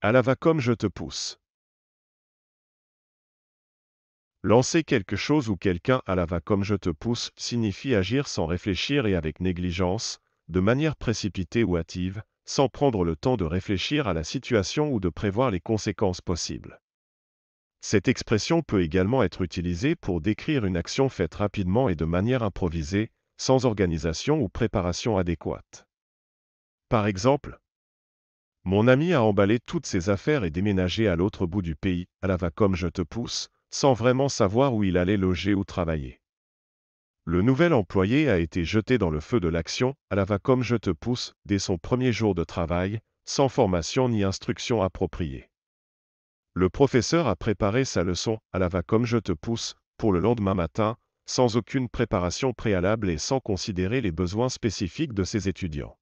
À la va comme je te pousse. Lancer quelque chose ou quelqu'un à la va comme je te pousse signifie agir sans réfléchir et avec négligence, de manière précipitée ou hâtive, sans prendre le temps de réfléchir à la situation ou de prévoir les conséquences possibles. Cette expression peut également être utilisée pour décrire une action faite rapidement et de manière improvisée, sans organisation ou préparation adéquate. Par exemple, mon ami a emballé toutes ses affaires et déménagé à l'autre bout du pays, à la va comme je te pousse, sans vraiment savoir où il allait loger ou travailler. Le nouvel employé a été jeté dans le feu de l'action, à la va comme je te pousse, dès son premier jour de travail, sans formation ni instruction appropriée. Le professeur a préparé sa leçon, à la va comme je te pousse, pour le lendemain matin, sans aucune préparation préalable et sans considérer les besoins spécifiques de ses étudiants.